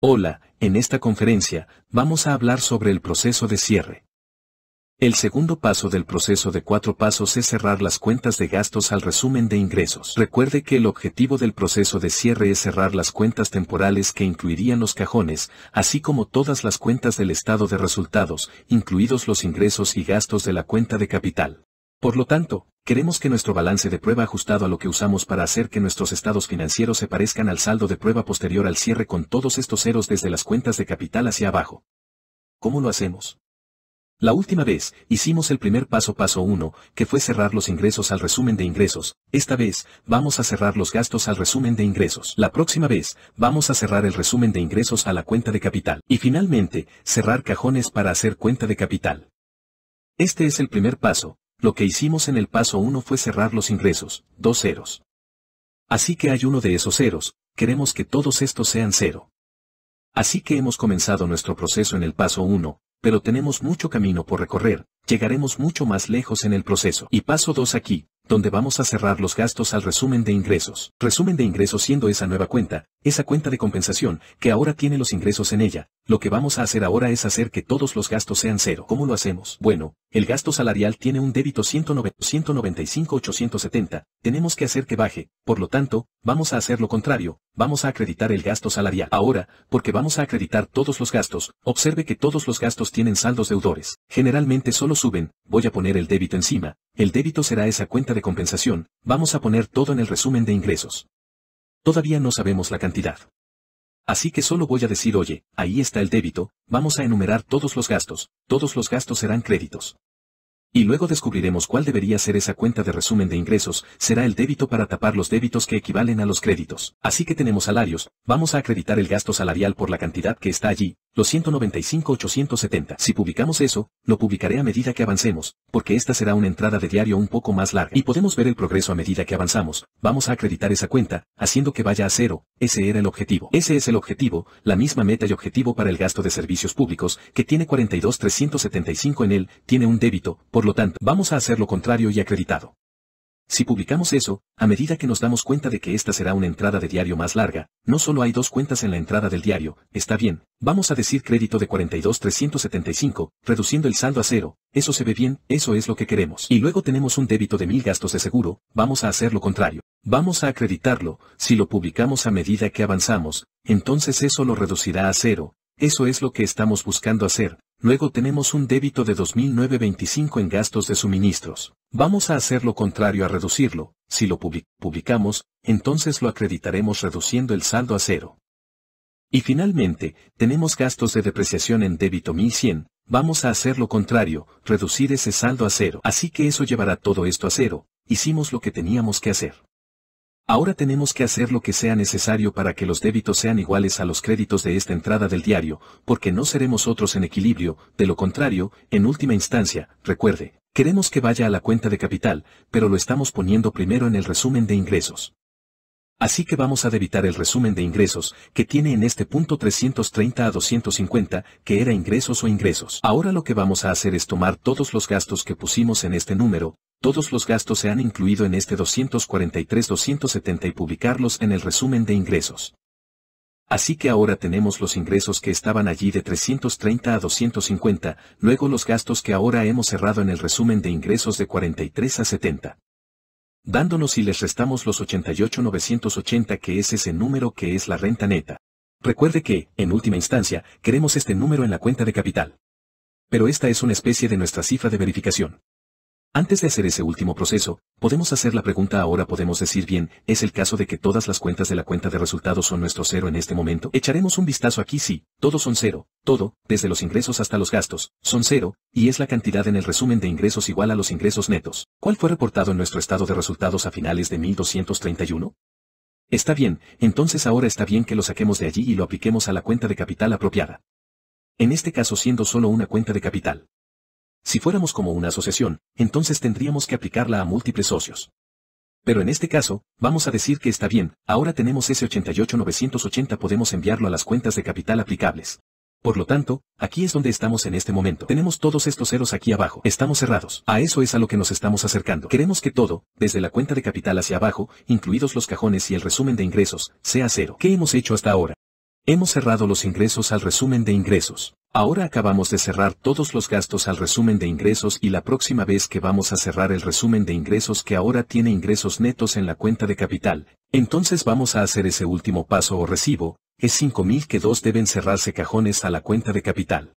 Hola, en esta conferencia vamos a hablar sobre el proceso de cierre. El segundo paso del proceso de cuatro pasos es cerrar las cuentas de gastos al resumen de ingresos. Recuerde que el objetivo del proceso de cierre es cerrar las cuentas temporales que incluirían los cajones, así como todas las cuentas del estado de resultados, incluidos los ingresos y gastos de la cuenta de capital. Por lo tanto, Queremos que nuestro balance de prueba ajustado a lo que usamos para hacer que nuestros estados financieros se parezcan al saldo de prueba posterior al cierre con todos estos ceros desde las cuentas de capital hacia abajo. ¿Cómo lo hacemos? La última vez, hicimos el primer paso paso 1, que fue cerrar los ingresos al resumen de ingresos. Esta vez, vamos a cerrar los gastos al resumen de ingresos. La próxima vez, vamos a cerrar el resumen de ingresos a la cuenta de capital. Y finalmente, cerrar cajones para hacer cuenta de capital. Este es el primer paso, lo que hicimos en el paso 1 fue cerrar los ingresos, dos ceros. Así que hay uno de esos ceros, queremos que todos estos sean cero. Así que hemos comenzado nuestro proceso en el paso 1, pero tenemos mucho camino por recorrer, llegaremos mucho más lejos en el proceso. Y paso 2 aquí, donde vamos a cerrar los gastos al resumen de ingresos. Resumen de ingresos siendo esa nueva cuenta, esa cuenta de compensación, que ahora tiene los ingresos en ella. Lo que vamos a hacer ahora es hacer que todos los gastos sean cero. ¿Cómo lo hacemos? Bueno, el gasto salarial tiene un débito 195 tenemos que hacer que baje, por lo tanto, vamos a hacer lo contrario, vamos a acreditar el gasto salarial. Ahora, porque vamos a acreditar todos los gastos, observe que todos los gastos tienen saldos deudores. Generalmente solo suben, voy a poner el débito encima, el débito será esa cuenta de compensación, vamos a poner todo en el resumen de ingresos. Todavía no sabemos la cantidad. Así que solo voy a decir oye, ahí está el débito, vamos a enumerar todos los gastos, todos los gastos serán créditos. Y luego descubriremos cuál debería ser esa cuenta de resumen de ingresos, será el débito para tapar los débitos que equivalen a los créditos. Así que tenemos salarios, vamos a acreditar el gasto salarial por la cantidad que está allí, los 195-870. Si publicamos eso, lo publicaré a medida que avancemos, porque esta será una entrada de diario un poco más larga. Y podemos ver el progreso a medida que avanzamos, vamos a acreditar esa cuenta, haciendo que vaya a cero, ese era el objetivo. Ese es el objetivo, la misma meta y objetivo para el gasto de servicios públicos, que tiene 42-375 en él, tiene un débito, por lo tanto, vamos a hacer lo contrario y acreditado. Si publicamos eso, a medida que nos damos cuenta de que esta será una entrada de diario más larga, no solo hay dos cuentas en la entrada del diario, está bien, vamos a decir crédito de 42.375, reduciendo el saldo a cero, eso se ve bien, eso es lo que queremos. Y luego tenemos un débito de mil gastos de seguro, vamos a hacer lo contrario. Vamos a acreditarlo, si lo publicamos a medida que avanzamos, entonces eso lo reducirá a cero, eso es lo que estamos buscando hacer, Luego tenemos un débito de 2,925 en gastos de suministros. Vamos a hacer lo contrario a reducirlo. Si lo publicamos, entonces lo acreditaremos reduciendo el saldo a cero. Y finalmente, tenemos gastos de depreciación en débito 1100, vamos a hacer lo contrario, reducir ese saldo a cero. Así que eso llevará todo esto a cero, hicimos lo que teníamos que hacer. Ahora tenemos que hacer lo que sea necesario para que los débitos sean iguales a los créditos de esta entrada del diario, porque no seremos otros en equilibrio, de lo contrario, en última instancia, recuerde, queremos que vaya a la cuenta de capital, pero lo estamos poniendo primero en el resumen de ingresos. Así que vamos a debitar el resumen de ingresos, que tiene en este punto 330 a 250, que era ingresos o ingresos. Ahora lo que vamos a hacer es tomar todos los gastos que pusimos en este número, todos los gastos se han incluido en este 243-270 y publicarlos en el resumen de ingresos. Así que ahora tenemos los ingresos que estaban allí de 330 a 250, luego los gastos que ahora hemos cerrado en el resumen de ingresos de 43 a 70. Dándonos y les restamos los 88-980 que es ese número que es la renta neta. Recuerde que, en última instancia, queremos este número en la cuenta de capital. Pero esta es una especie de nuestra cifra de verificación. Antes de hacer ese último proceso, podemos hacer la pregunta ahora podemos decir bien, es el caso de que todas las cuentas de la cuenta de resultados son nuestro cero en este momento. Echaremos un vistazo aquí sí, todos son cero, todo, desde los ingresos hasta los gastos, son cero, y es la cantidad en el resumen de ingresos igual a los ingresos netos. ¿Cuál fue reportado en nuestro estado de resultados a finales de 1231? Está bien, entonces ahora está bien que lo saquemos de allí y lo apliquemos a la cuenta de capital apropiada. En este caso siendo solo una cuenta de capital. Si fuéramos como una asociación, entonces tendríamos que aplicarla a múltiples socios. Pero en este caso, vamos a decir que está bien, ahora tenemos ese 88980 podemos enviarlo a las cuentas de capital aplicables. Por lo tanto, aquí es donde estamos en este momento. Tenemos todos estos ceros aquí abajo. Estamos cerrados. A eso es a lo que nos estamos acercando. Queremos que todo, desde la cuenta de capital hacia abajo, incluidos los cajones y el resumen de ingresos, sea cero. ¿Qué hemos hecho hasta ahora? Hemos cerrado los ingresos al resumen de ingresos. Ahora acabamos de cerrar todos los gastos al resumen de ingresos y la próxima vez que vamos a cerrar el resumen de ingresos que ahora tiene ingresos netos en la cuenta de capital, entonces vamos a hacer ese último paso o recibo, es 5.000 que dos deben cerrarse cajones a la cuenta de capital.